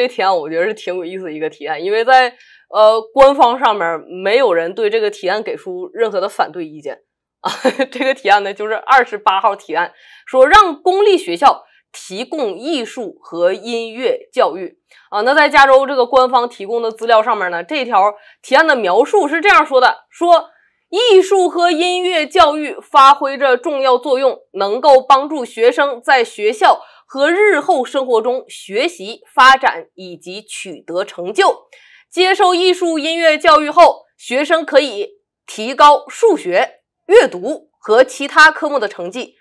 这个提案我觉得是挺有意思的一个提案，因为在呃官方上面没有人对这个提案给出任何的反对意见啊。这个提案呢就是二十八号提案，说让公立学校提供艺术和音乐教育啊。那在加州这个官方提供的资料上面呢，这条提案的描述是这样说的：说艺术和音乐教育发挥着重要作用，能够帮助学生在学校。和日后生活中学习发展以及取得成就，接受艺术音乐教育后，学生可以提高数学、阅读和其他科目的成绩，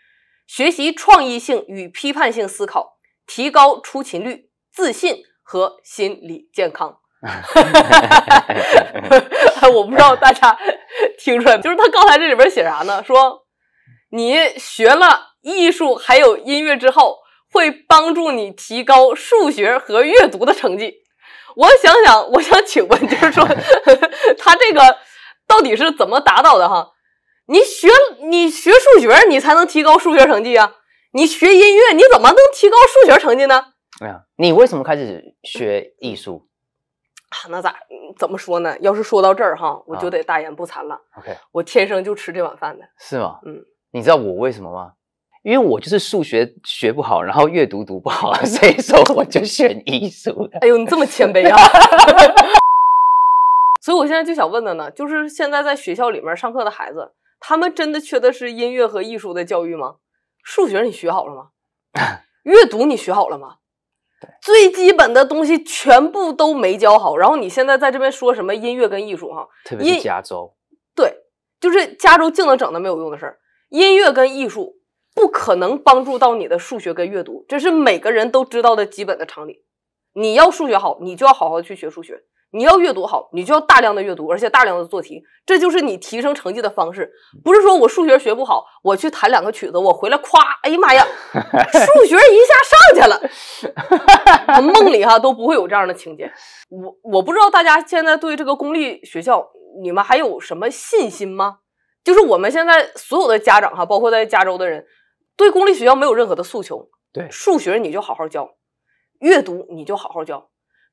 学习创意性与批判性思考，提高出勤率、自信和心理健康。我不知道大家 听出来，就是他刚才这里边写啥呢？说你学了艺术还有音乐之后。会帮助你提高数学和阅读的成绩。我想想，我想请问，就是说 他这个到底是怎么达到的哈？你学你学数学，你才能提高数学成绩啊？你学音乐，你怎么能提高数学成绩呢？哎呀，你为什么开始学艺术？啊，那咋怎么说呢？要是说到这儿哈，我就得大言不惭了。OK，我天生就吃这碗饭的。是吗？嗯，你知道我为什么吗？因为我就是数学学不好，然后阅读读不好，所以说我就选艺术哎呦，你这么谦卑啊！所以我现在就想问的呢，就是现在在学校里面上课的孩子，他们真的缺的是音乐和艺术的教育吗？数学你学好了吗？阅读你学好了吗？最基本的东西全部都没教好，然后你现在在这边说什么音乐跟艺术哈？特别是加州，对，就是加州净能整那没有用的事儿，音乐跟艺术。不可能帮助到你的数学跟阅读，这是每个人都知道的基本的常理。你要数学好，你就要好好去学数学；你要阅读好，你就要大量的阅读，而且大量的做题。这就是你提升成绩的方式。不是说我数学学不好，我去弹两个曲子，我回来咵，哎呀妈呀，数学一下上去了。梦里哈都不会有这样的情节。我我不知道大家现在对这个公立学校，你们还有什么信心吗？就是我们现在所有的家长哈，包括在加州的人。对公立学校没有任何的诉求，对数学你就好好教，阅读你就好好教，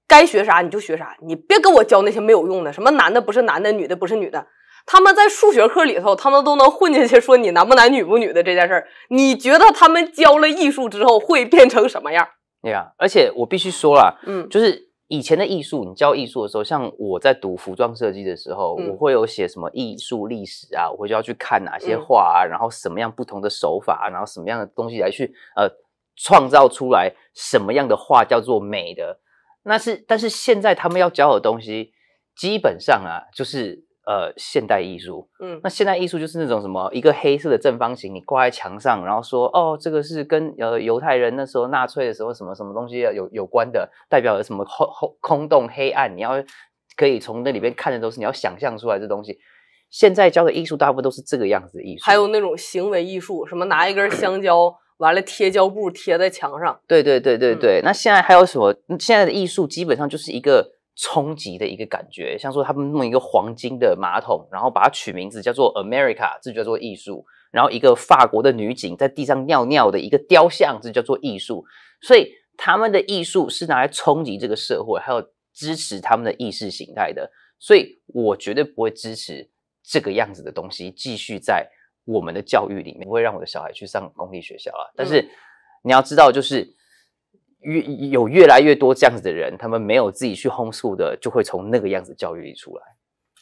该学啥你就学啥，你别跟我教那些没有用的，什么男的不是男的，女的不是女的，他们在数学课里头，他们都能混进去说你男不男女不女的这件事儿，你觉得他们教了艺术之后会变成什么样？对呀，而且我必须说了，嗯，就是。以前的艺术，你教艺术的时候，像我在读服装设计的时候，我会有写什么艺术历史啊，我就要去看哪些画啊，然后什么样不同的手法，然后什么样的东西来去呃创造出来什么样的话叫做美的，那是但是现在他们要教的东西，基本上啊就是。呃，现代艺术，嗯，那现代艺术就是那种什么，一个黑色的正方形，你挂在墙上，然后说，哦，这个是跟呃犹太人那时候纳粹的时候什么什么东西有有关的，代表了什么空空空洞、黑暗。你要可以从那里边看的都是你要想象出来这东西。现在教的艺术大部分都是这个样子的艺术，还有那种行为艺术，什么拿一根香蕉，完了贴胶布贴在墙上。对对对对对。那现在还有什么？现在的艺术基本上就是一个。冲击的一个感觉，像说他们弄一个黄金的马桶，然后把它取名字叫做 America，这叫做艺术；然后一个法国的女警在地上尿尿的一个雕像，这叫做艺术。所以他们的艺术是拿来冲击这个社会，还有支持他们的意识形态的。所以我绝对不会支持这个样子的东西继续在我们的教育里面，不会让我的小孩去上公立学校啊。但是你要知道，就是。越有越来越多这样子的人，他们没有自己去 homeschool 的，就会从那个样子教育里出来。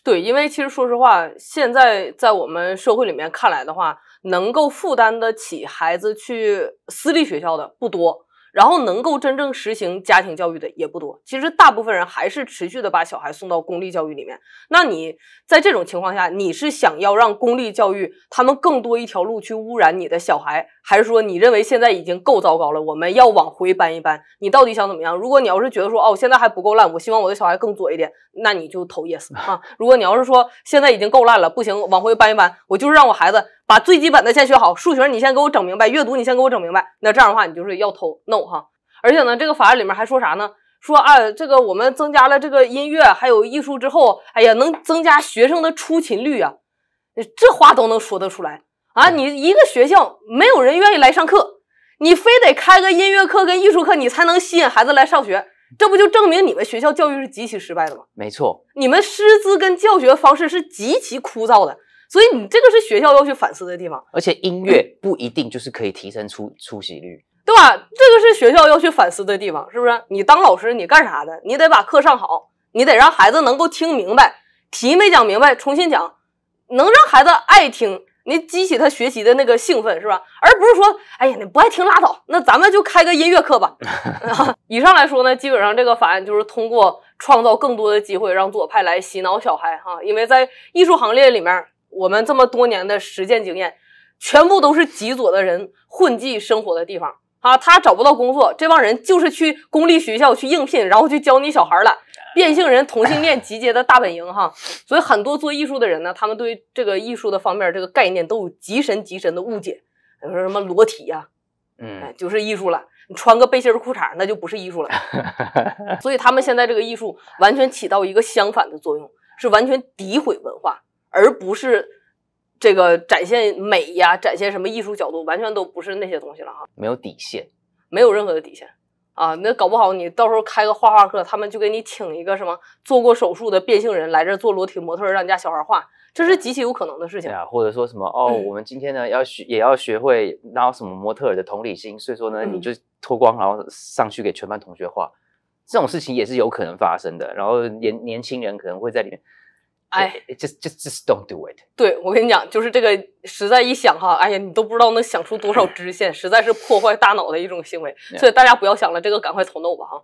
对，因为其实说实话，现在在我们社会里面看来的话，能够负担得起孩子去私立学校的不多。然后能够真正实行家庭教育的也不多，其实大部分人还是持续的把小孩送到公立教育里面。那你在这种情况下，你是想要让公立教育他们更多一条路去污染你的小孩，还是说你认为现在已经够糟糕了，我们要往回搬一搬？你到底想怎么样？如果你要是觉得说，哦，现在还不够烂，我希望我的小孩更左一点，那你就投 yes 啊。如果你要是说现在已经够烂了，不行，往回搬一搬，我就是让我孩子。把最基本的先学好，数学你先给我整明白，阅读你先给我整明白。那这样的话，你就是要偷 no 哈。而且呢，这个法案里面还说啥呢？说啊，这个我们增加了这个音乐还有艺术之后，哎呀，能增加学生的出勤率啊，这话都能说得出来啊！你一个学校没有人愿意来上课，你非得开个音乐课跟艺术课，你才能吸引孩子来上学，这不就证明你们学校教育是极其失败的吗？没错，你们师资跟教学方式是极其枯燥的。所以你这个是学校要去反思的地方，而且音乐不一定就是可以提升出出席率，对吧？这个是学校要去反思的地方，是不是？你当老师，你干啥的？你得把课上好，你得让孩子能够听明白，题没讲明白，重新讲，能让孩子爱听，你激起他学习的那个兴奋，是吧？而不是说，哎呀，你不爱听拉倒，那咱们就开个音乐课吧。以上来说呢，基本上这个法案就是通过创造更多的机会让左派来洗脑小孩哈，因为在艺术行列里面。我们这么多年的实践经验，全部都是极左的人混迹生活的地方啊！他找不到工作，这帮人就是去公立学校去应聘，然后去教你小孩了。变性人、同性恋集结的大本营哈！所以很多做艺术的人呢，他们对这个艺术的方面这个概念都有极深极深的误解。比如说什么裸体呀，嗯，就是艺术了。你穿个背心裤衩，那就不是艺术了。所以他们现在这个艺术完全起到一个相反的作用，是完全诋毁文化。而不是这个展现美呀，展现什么艺术角度，完全都不是那些东西了哈。没有底线，没有任何的底线啊！那搞不好你到时候开个画画课，他们就给你请一个什么做过手术的变性人来这儿做裸体模特，让你家小孩画，这是极其有可能的事情。或者说什么哦，我们今天呢要学，也要学会拿什么模特的同理心，所以说呢，你就脱光然后上去给全班同学画，这种事情也是有可能发生的。然后年年轻人可能会在里面。哎，just just just don't do it。对我跟你讲，就是这个，实在一想哈，哎呀，你都不知道能想出多少支线，实在是破坏大脑的一种行为。所以大家不要想了，这个赶快从弄吧，哈。